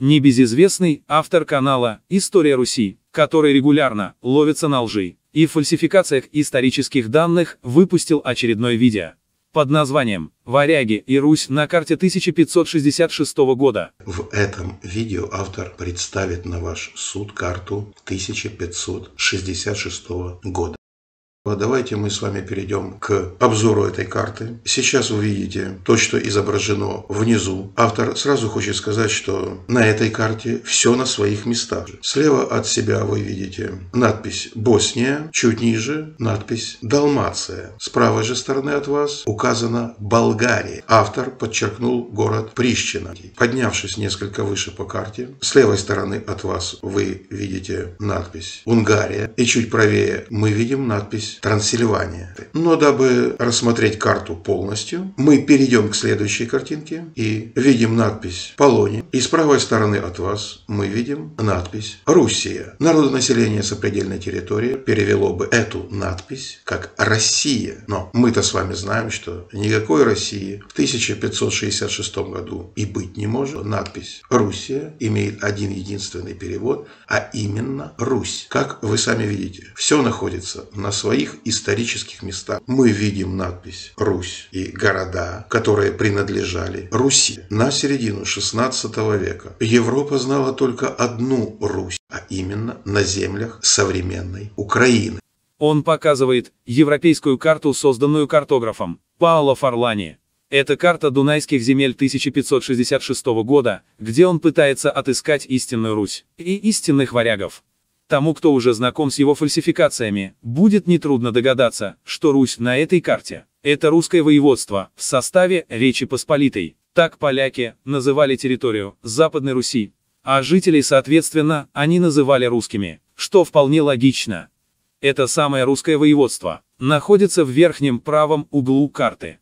небезызвестный автор канала «История Руси», который регулярно ловится на лжи и фальсификациях исторических данных, выпустил очередное видео под названием «Варяги и Русь на карте 1566 года». В этом видео автор представит на ваш суд карту 1566 года. Давайте мы с вами перейдем к обзору этой карты. Сейчас вы видите то, что изображено внизу. Автор сразу хочет сказать, что на этой карте все на своих местах. Слева от себя вы видите надпись «Босния», чуть ниже надпись «Далмация». С правой же стороны от вас указана «Болгария». Автор подчеркнул город Прищина. Поднявшись несколько выше по карте, с левой стороны от вас вы видите надпись «Унгария» и чуть правее мы видим надпись Трансильвания. Но дабы рассмотреть карту полностью, мы перейдем к следующей картинке и видим надпись «Полония». И с правой стороны от вас мы видим надпись «Руссия». Народонаселение сопредельной территории перевело бы эту надпись как «Россия». Но мы-то с вами знаем, что никакой России в 1566 году и быть не может. Надпись «Руссия» имеет один единственный перевод, а именно «Русь». Как вы сами видите, все находится на своей своих исторических местах мы видим надпись «Русь» и города, которые принадлежали Руси на середину XVI века. Европа знала только одну Русь, а именно на землях современной Украины. Он показывает европейскую карту, созданную картографом Паоло Фарлани. Это карта Дунайских земель 1566 года, где он пытается отыскать истинную Русь и истинных варягов. Тому, кто уже знаком с его фальсификациями, будет нетрудно догадаться, что Русь на этой карте – это русское воеводство в составе Речи Посполитой. Так поляки называли территорию Западной Руси, а жителей, соответственно, они называли русскими, что вполне логично. Это самое русское воеводство находится в верхнем правом углу карты.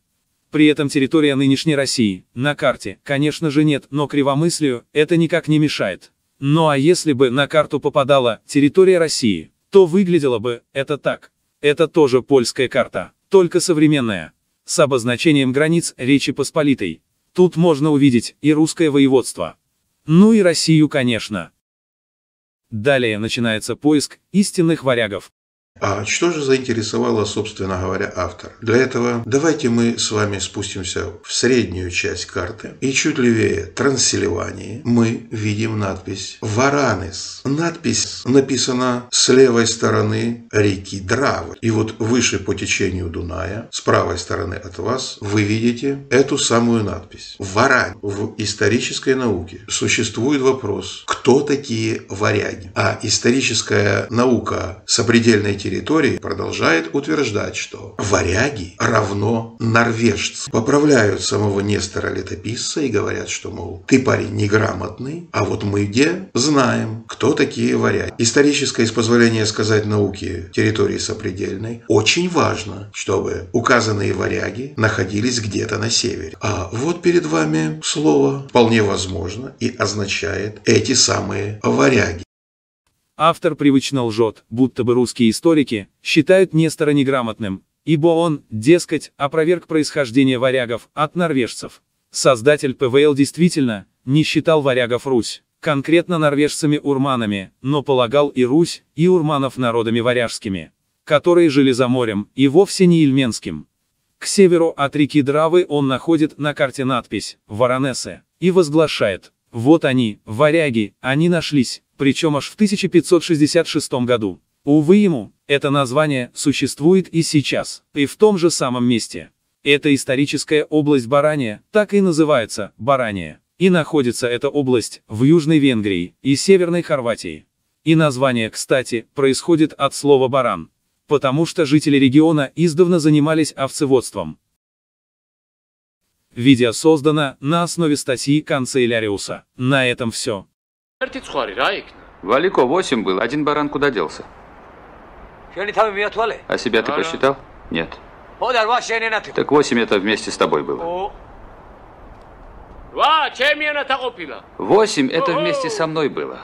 При этом территория нынешней России на карте, конечно же, нет, но кривомыслию это никак не мешает. Ну а если бы на карту попадала территория России, то выглядело бы это так. Это тоже польская карта, только современная, с обозначением границ Речи Посполитой. Тут можно увидеть и русское воеводство. Ну и Россию, конечно. Далее начинается поиск истинных варягов. А что же заинтересовало, собственно говоря, автор? Для этого давайте мы с вами спустимся в среднюю часть карты. И чуть левее Трансильвании мы видим надпись «Варанес». Надпись написана с левой стороны реки Дравы. И вот выше по течению Дуная, с правой стороны от вас, вы видите эту самую надпись «Варань». В исторической науке существует вопрос, кто такие варяги? А историческая наука сопредельной территории территории, продолжает утверждать, что «варяги» равно норвежцы. Поправляют самого Нестора летописца и говорят, что, мол, ты парень неграмотный, а вот мы где знаем, кто такие варяги. Историческое, из позволения сказать науки территории сопредельной, очень важно, чтобы указанные варяги находились где-то на севере. А вот перед вами слово, вполне возможно, и означает эти самые варяги. Автор привычно лжет, будто бы русские историки считают Нестора неграмотным, ибо он, дескать, опроверг происхождение варягов от норвежцев. Создатель ПВЛ действительно не считал варягов Русь, конкретно норвежцами-урманами, но полагал и Русь, и урманов народами варяжскими, которые жили за морем, и вовсе не ильменским. К северу от реки Дравы он находит на карте надпись «Воронесы» и возглашает «Вот они, варяги, они нашлись» причем аж в 1566 году. Увы ему, это название существует и сейчас, и в том же самом месте. Эта историческая область Барания, так и называется, Барания. И находится эта область в Южной Венгрии и Северной Хорватии. И название, кстати, происходит от слова «баран», потому что жители региона издавна занимались овцеводством. Видео создано на основе статьи Канцеляриуса. На этом все. Валико восемь был, один баран куда делся? А себя ты посчитал? Нет. А так восемь это вместе с тобой было. Восемь это вместе со мной было.